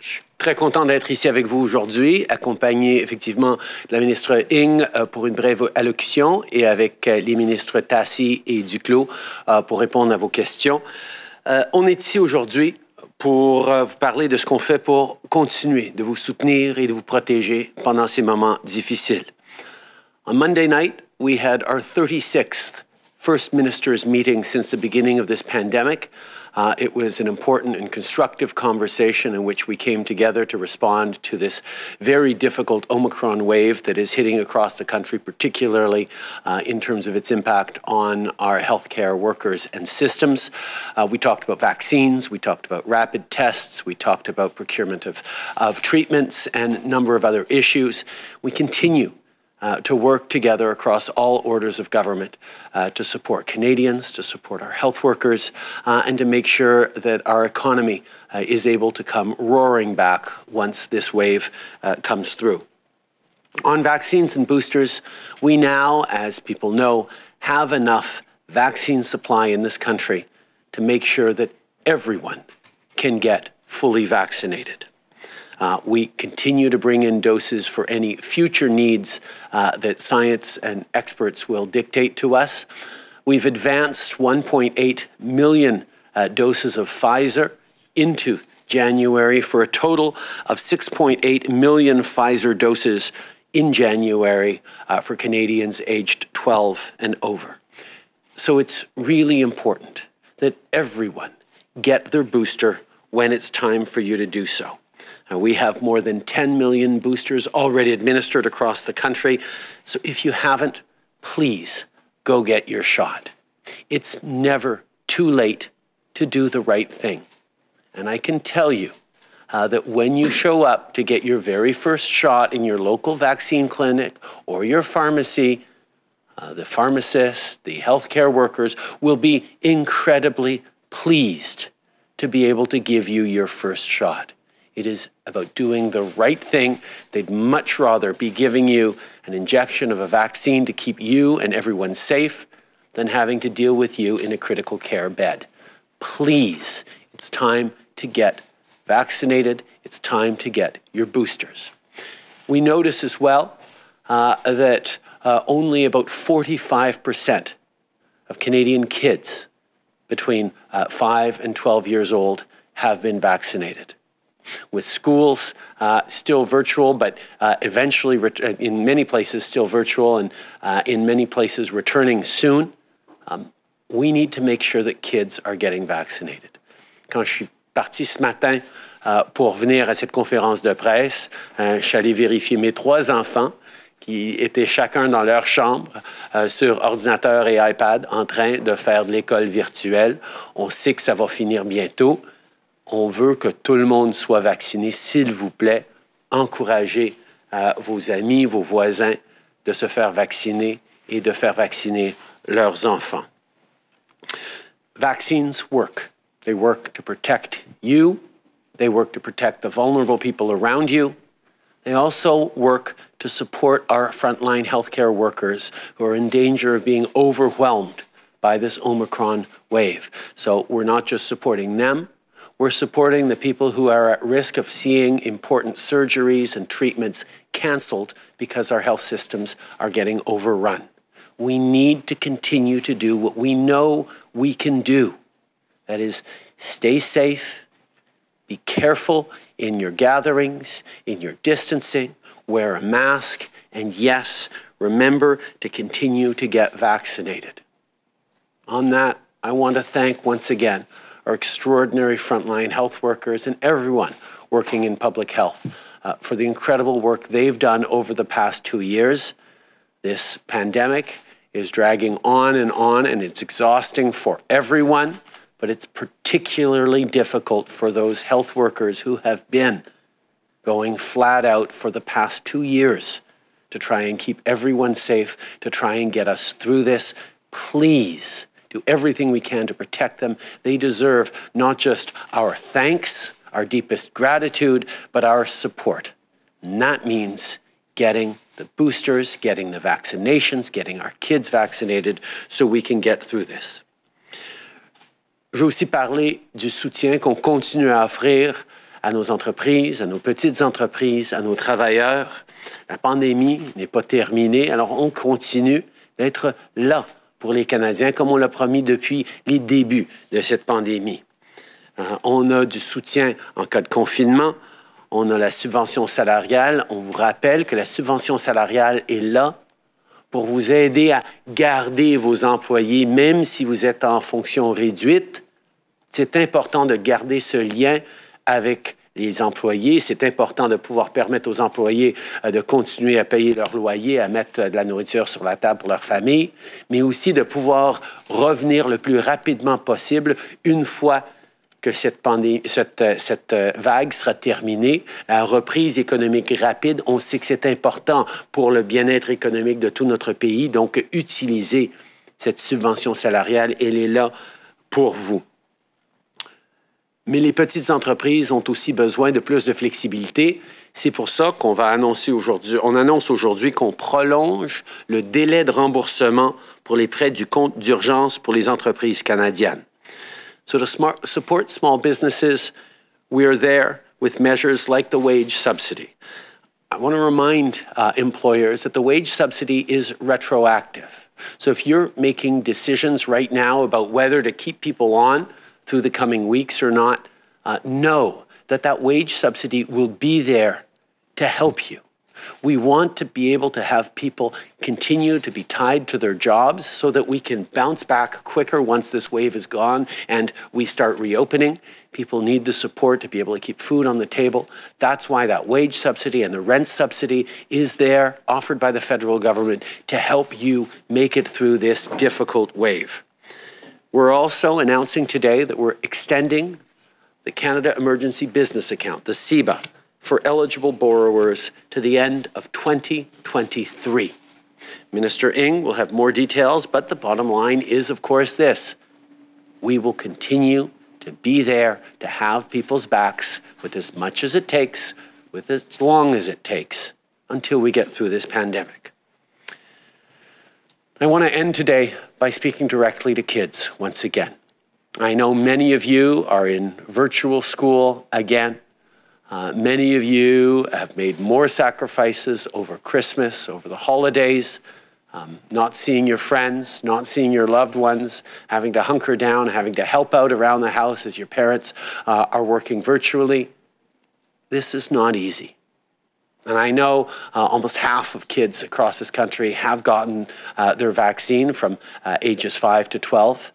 Je suis très content d'être ici avec vous aujourd'hui, accompagné effectivement de la ministre Ing euh, pour une brève allocution et avec euh, les ministres Tassi et Duclos euh, pour répondre à vos questions. On est ici aujourd'hui pour vous parler de ce qu'on fait pour continuer de vous soutenir et de vous protéger pendant ces moments difficiles. On Monday night, we had our 36th First Ministers meeting since the beginning of this pandemic. Uh, it was an important and constructive conversation in which we came together to respond to this very difficult Omicron wave that is hitting across the country, particularly uh, in terms of its impact on our healthcare workers and systems. Uh, we talked about vaccines, we talked about rapid tests, we talked about procurement of, of treatments and a number of other issues. We continue uh, to work together across all orders of government uh, to support Canadians, to support our health workers, uh, and to make sure that our economy uh, is able to come roaring back once this wave uh, comes through. On vaccines and boosters, we now, as people know, have enough vaccine supply in this country to make sure that everyone can get fully vaccinated. Uh, we continue to bring in doses for any future needs uh, that science and experts will dictate to us. We've advanced 1.8 million uh, doses of Pfizer into January for a total of 6.8 million Pfizer doses in January uh, for Canadians aged 12 and over. So it's really important that everyone get their booster when it's time for you to do so. Uh, we have more than 10 million boosters already administered across the country. So if you haven't, please go get your shot. It's never too late to do the right thing. And I can tell you uh, that when you show up to get your very first shot in your local vaccine clinic or your pharmacy, uh, the pharmacists, the healthcare workers will be incredibly pleased to be able to give you your first shot. It is about doing the right thing. They'd much rather be giving you an injection of a vaccine to keep you and everyone safe than having to deal with you in a critical care bed. Please, it's time to get vaccinated. It's time to get your boosters. We notice as well uh, that uh, only about 45% of Canadian kids between uh, 5 and 12 years old have been vaccinated. with schools uh, still virtual, but uh, eventually uh, in many places still virtual and uh, in many places returning soon. Um, we need to make sure that kids are getting vaccinated. Quand je suis parti ce matin euh, pour venir à cette conférence de presse, euh, je vérifier mes trois enfants qui étaient chacun dans leur chambre euh, sur ordinateur et iPad en train de faire de l'école virtuelle. On sait que ça va finir bientôt. On veut que tout le monde soit vacciné. S'il vous plaît, encouragez à euh, vos amis, vos voisins de se faire vacciner et de faire vacciner leurs enfants. Vaccines work. They work to protect you. They work to protect the vulnerable people around you. They also work to support our frontline healthcare workers who are in danger of being overwhelmed by this Omicron wave. So we're not just supporting them, we're supporting the people who are at risk of seeing important surgeries and treatments canceled because our health systems are getting overrun. We need to continue to do what we know we can do. That is, stay safe, be careful in your gatherings, in your distancing, wear a mask, and yes, remember to continue to get vaccinated. On that, I want to thank once again our extraordinary frontline health workers, and everyone working in public health uh, for the incredible work they've done over the past two years. This pandemic is dragging on and on, and it's exhausting for everyone, but it's particularly difficult for those health workers who have been going flat out for the past two years to try and keep everyone safe, to try and get us through this. Please do everything we can to protect them. They deserve not just our thanks, our deepest gratitude, but our support. And that means getting the boosters, getting the vaccinations, getting our kids vaccinated so we can get through this. Je veux aussi parler du soutien qu'on continue à offrir à nos entreprises, à nos petites entreprises, à nos travailleurs. La pandémie n'est pas terminée, alors on continue d'être là pour les Canadiens, comme on l'a promis depuis les débuts de cette pandémie. Euh, on a du soutien en cas de confinement. On a la subvention salariale. On vous rappelle que la subvention salariale est là pour vous aider à garder vos employés, même si vous êtes en fonction réduite. C'est important de garder ce lien avec les employés. C'est important de pouvoir permettre aux employés euh, de continuer à payer leur loyer, à mettre euh, de la nourriture sur la table pour leur famille, mais aussi de pouvoir revenir le plus rapidement possible une fois que cette, euh, vague sera terminée, la reprise économique rapide, on sait que c'est important pour le bien-être économique de tout notre pays. Donc, utilisez cette subvention salariale, elle est là pour vous mais les petites entreprises ont aussi besoin de plus de flexibilité. C'est pour ça qu'on va annoncer aujourd'hui, on annonce aujourd'hui qu'on prolonge le délai de remboursement pour les prêts du compte d'urgence pour les entreprises canadiennes. So to smart, support small businesses, we are there with measures like the wage subsidy. I want to remind uh, employers that the wage subsidy is retroactive. So if you're making decisions right now about whether to keep people on, through the coming weeks or not, uh, know that that wage subsidy will be there to help you. We want to be able to have people continue to be tied to their jobs so that we can bounce back quicker once this wave is gone and we start reopening. People need the support to be able to keep food on the table. That's why that wage subsidy and the rent subsidy is there, offered by the federal government, to help you make it through this difficult wave. We're also announcing today that we're extending the Canada Emergency Business Account, the CEBA, for eligible borrowers to the end of 2023. Minister Ng will have more details, but the bottom line is, of course, this. We will continue to be there to have people's backs with as much as it takes, with as long as it takes, until we get through this pandemic. I want to end today by speaking directly to kids once again. I know many of you are in virtual school again. Uh, many of you have made more sacrifices over Christmas, over the holidays, um, not seeing your friends, not seeing your loved ones, having to hunker down, having to help out around the house as your parents uh, are working virtually. This is not easy. And I know uh, almost half of kids across this country have gotten uh, their vaccine from uh, ages 5 to 12.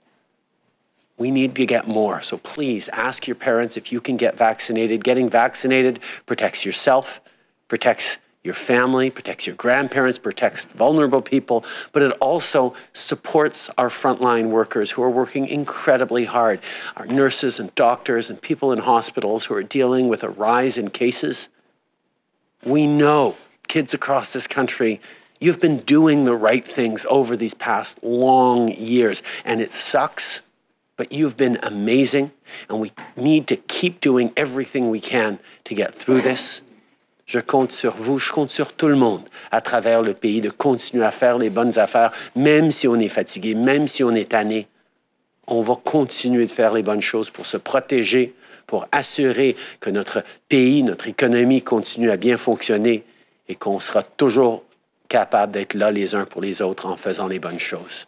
We need to get more. So please ask your parents if you can get vaccinated. Getting vaccinated protects yourself, protects your family, protects your grandparents, protects vulnerable people, but it also supports our frontline workers who are working incredibly hard. Our nurses and doctors and people in hospitals who are dealing with a rise in cases we know, kids across this country, you've been doing the right things over these past long years, and it sucks, but you've been amazing, and we need to keep doing everything we can to get through this. Je compte sur vous, je compte sur tout le monde à travers le pays de continuer à faire les bonnes affaires, même si on est fatigué, même si on est tanné. On va continuer de faire les bonnes choses pour se protéger, pour assurer que notre pays, notre économie continue à bien fonctionner et qu'on sera toujours capable d'être là les uns pour les autres en faisant les bonnes choses.